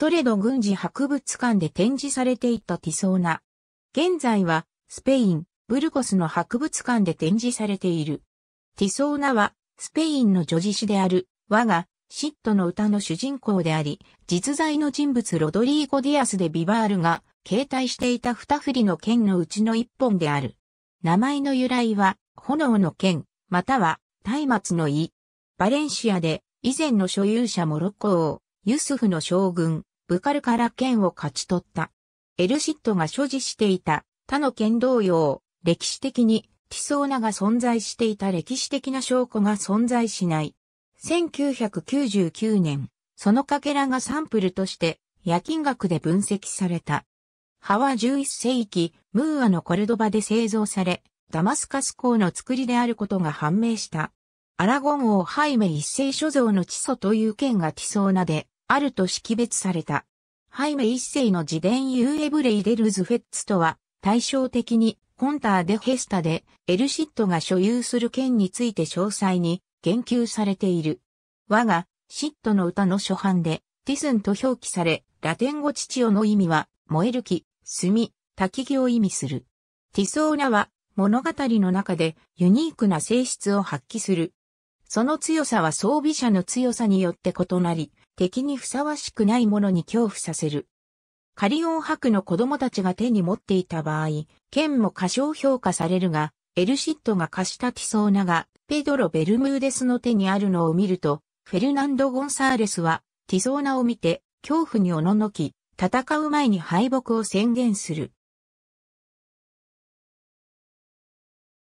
トレド軍事博物館で展示されていたティソーナ。現在は、スペイン、ブルゴスの博物館で展示されている。ティソーナは、スペインの女子詩である、我が、シットの歌の主人公であり、実在の人物ロドリーゴ・ディアスでビバールが、携帯していた二振りの剣のうちの一本である。名前の由来は、炎の剣、または、松明の意。バレンシアで、以前の所有者モロッコ王、ユスフの将軍、ブカルから剣を勝ち取った。エルシットが所持していた他の剣同様、歴史的にティソーナが存在していた歴史的な証拠が存在しない。1999年、そのかけらがサンプルとして夜金額で分析された。葉は11世紀、ムーアのコルドバで製造され、ダマスカス港の作りであることが判明した。アラゴン王ハイメ一世所蔵の地祖という剣がティソーナであると識別された。ハイメ一世の自伝ユーエブレイデルズフェッツとは、対照的にコンターデヘスタでエルシットが所有する件について詳細に言及されている。我がシットの歌の初版でティスンと表記され、ラテン語父親の意味は燃える木、炭、焚木を意味する。ティソーラは物語の中でユニークな性質を発揮する。その強さは装備者の強さによって異なり、敵にふさわしくないものに恐怖させる。カリオン博の子供たちが手に持っていた場合、剣も過小評価されるが、エルシットが貸したティソーナが、ペドロ・ベルムーデスの手にあるのを見ると、フェルナンド・ゴンサーレスは、ティソーナを見て、恐怖におののき、戦う前に敗北を宣言する。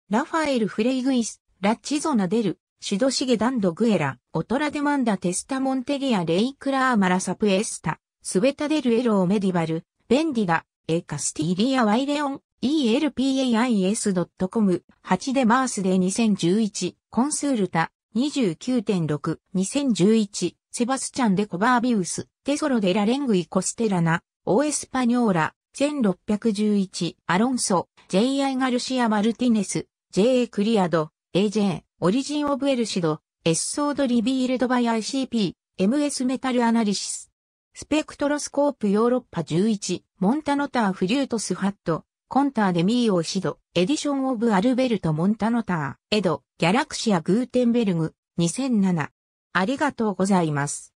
ラファエル・フレイグイス、ラッチゾナデル、シドシゲダンドグエラ、オトラデマンダテスタモンテリアレイクラーマラサプエスタ、スベタデルエローメディバル、ベンディダ、エカスティリアワイレオン、elpais.com、8でマースで2011、コンスールタ、29.6、2011、セバスチャン・デ・コバービウス、テソロ・デ・ラ・レングイ・コステラナ、オエスパニョーラ、1611、アロンソ、J.I. ガルシア・マルティネス、J.A. クリアド、A.J. オリジンオブエルシド、エッソードリビールドバイ ICP、MS メタルアナリシス。スペクトロスコープヨーロッパ11、モンタノターフリュートスハット、コンターデミーオシド、エディションオブアルベルト・モンタノター、エド、ギャラクシア・グーテンベルグ、2007。ありがとうございます。